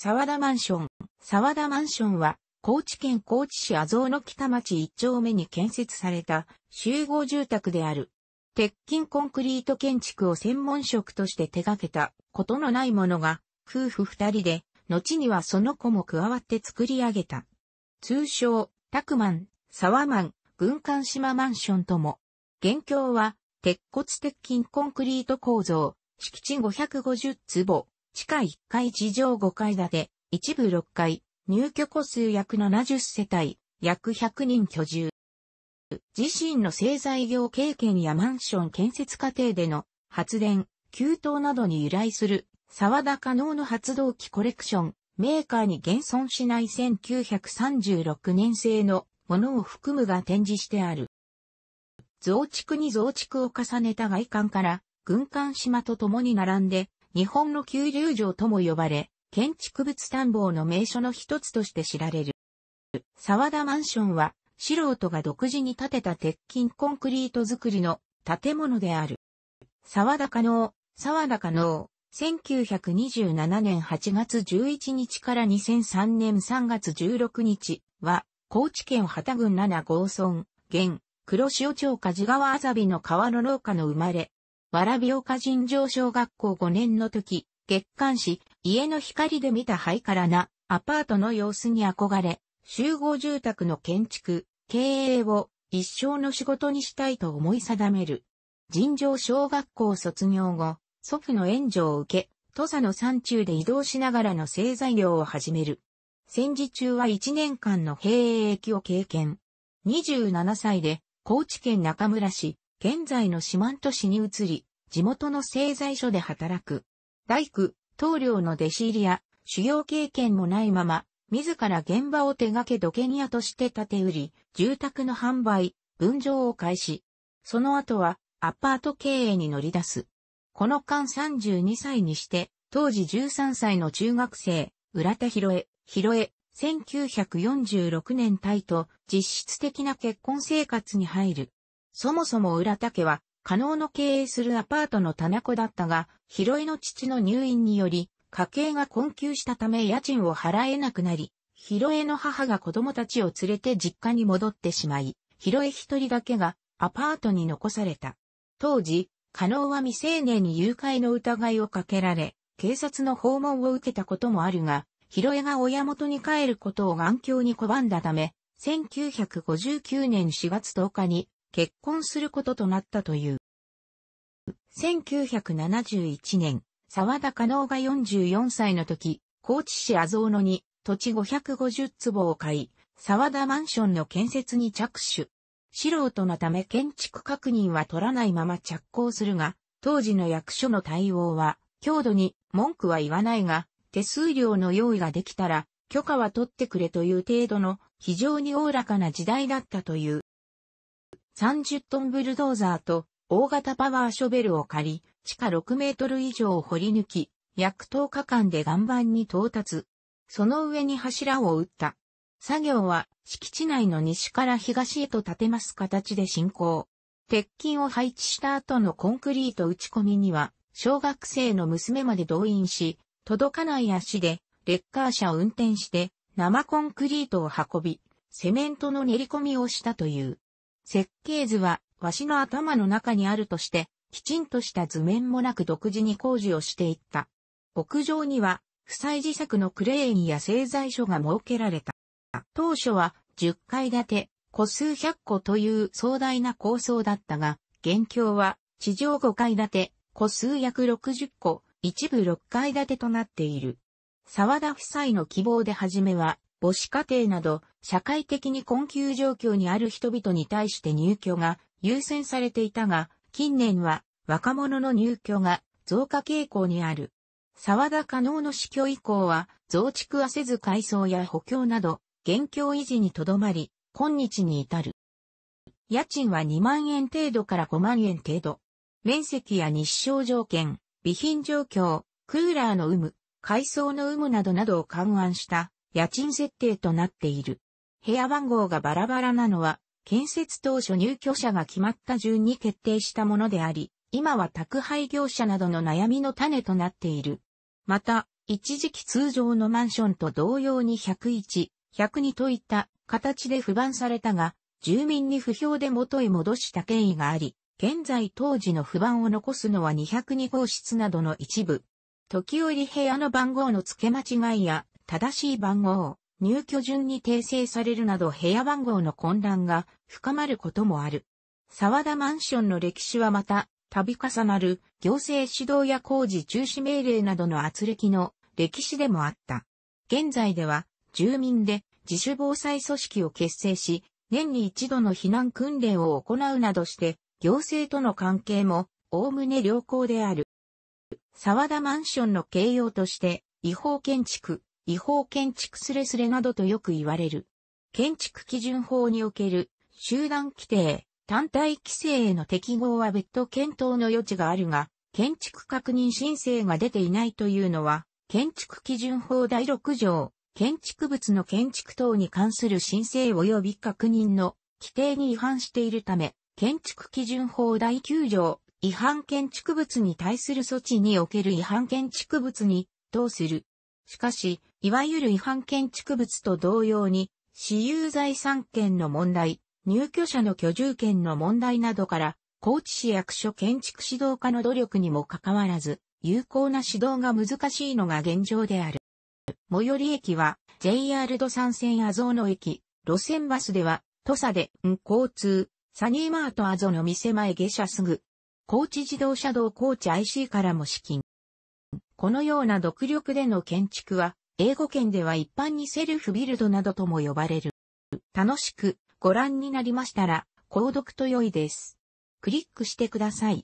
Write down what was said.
沢田マンション。沢田マンションは、高知県高知市阿蔵の北町一丁目に建設された集合住宅である。鉄筋コンクリート建築を専門職として手掛けたことのないものが、夫婦二人で、後にはその子も加わって作り上げた。通称、タクマン、沢マン、軍艦島マンションとも。現況は、鉄骨鉄筋コンクリート構造、敷地550坪、地下1階地上5階建て、一部6階、入居戸数約70世帯、約100人居住。自身の製材業経験やマンション建設過程での発電、給湯などに由来する沢田可能の発動機コレクション、メーカーに現存しない1936年製のものを含むが展示してある。増築に増築を重ねた外観から、軍艦島と共に並んで、日本の九龍城とも呼ばれ、建築物探訪の名所の一つとして知られる。沢田マンションは、素人が独自に建てた鉄筋コンクリート作りの建物である。沢田加納、沢田加納、1927年8月11日から2003年3月16日は、高知県畑郡七郷村、現、黒潮町梶川あざびの川の農家の生まれ、わらび岡尋常小学校5年の時、月刊誌、家の光で見たハイカラなアパートの様子に憧れ、集合住宅の建築、経営を一生の仕事にしたいと思い定める。尋常小学校卒業後、祖父の援助を受け、土佐の山中で移動しながらの製材業を始める。戦時中は1年間の兵役を経験。27歳で、高知県中村市、現在の四万都市に移り、地元の製材所で働く。大工、棟梁の弟子入りや、修行経験もないまま、自ら現場を手掛け土建屋として建て売り、住宅の販売、分譲を開始。その後は、アパート経営に乗り出す。この間32歳にして、当時13歳の中学生、浦田博恵、博恵、1946年タイと実質的な結婚生活に入る。そもそも浦竹は、加納の経営するアパートの棚子だったが、広江の父の入院により、家計が困窮したため家賃を払えなくなり、広江の母が子供たちを連れて実家に戻ってしまい、広江一人だけがアパートに残された。当時、加納は未成年に誘拐の疑いをかけられ、警察の訪問を受けたこともあるが、広江が親元に帰ることを眼強に拒んだため、1959年4月10日に結婚することとなったという。1971年、沢田加納が44歳の時、高知市阿蔵野に土地550坪を買い、沢田マンションの建設に着手。素人のため建築確認は取らないまま着工するが、当時の役所の対応は、強度に文句は言わないが、手数料の用意ができたら、許可は取ってくれという程度の非常におおらかな時代だったという。30トンブルドーザーと大型パワーショベルを借り、地下6メートル以上を掘り抜き、約10日間で岩盤に到達。その上に柱を打った。作業は敷地内の西から東へと立てます形で進行。鉄筋を配置した後のコンクリート打ち込みには、小学生の娘まで動員し、届かない足で、レッカー車を運転して、生コンクリートを運び、セメントの練り込みをしたという。設計図は、わしの頭の中にあるとして、きちんとした図面もなく独自に工事をしていった。屋上には、不採自作のクレーンや製材所が設けられた。当初は10階建て、個数100個という壮大な構想だったが、現況は地上5階建て、個数約60個、一部6階建てとなっている。沢田夫妻の希望で初めは母子家庭など、社会的に困窮状況にある人々に対して入居が優先されていたが、近年は若者の入居が増加傾向にある。沢田加納の死去以降は、増築はせず改装や補強など、現況維持にとどまり、今日に至る。家賃は2万円程度から5万円程度。面積や日照条件、備品状況、クーラーの有無、改装の有無などなどを勘案した家賃設定となっている。部屋番号がバラバラなのは、建設当初入居者が決まった順に決定したものであり、今は宅配業者などの悩みの種となっている。また、一時期通常のマンションと同様に101、102といった形で不番されたが、住民に不評で元へ戻した経緯があり、現在当時の不番を残すのは202号室などの一部。時折部屋の番号の付け間違いや正しい番号、入居順に訂正されるなど部屋番号の混乱が深まることもある。沢田マンションの歴史はまた、度重なる行政指導や工事中止命令などの圧力の歴史でもあった。現在では、住民で自主防災組織を結成し、年に一度の避難訓練を行うなどして、行政との関係も、おおむね良好である。沢田マンションの形容として、違法建築、違法建築スレスレなどとよく言われる。建築基準法における集団規定、単体規制への適合は別途検討の余地があるが、建築確認申請が出ていないというのは、建築基準法第6条、建築物の建築等に関する申請及び確認の規定に違反しているため、建築基準法第9条、違反建築物に対する措置における違反建築物に、等するしかし、いわゆる違反建築物と同様に、私有財産権の問題、入居者の居住権の問題などから、高知市役所建築指導課の努力にもかかわらず、有効な指導が難しいのが現状である。最寄り駅は、JR 土産線阿蔵野駅、路線バスでは、土佐で、交通、サニーマート阿蔵の店前下車すぐ、高知自動車道高知 IC からも資金。このような独力での建築は、英語圏では一般にセルフビルドなどとも呼ばれる。楽しくご覧になりましたら、購読と良いです。クリックしてください。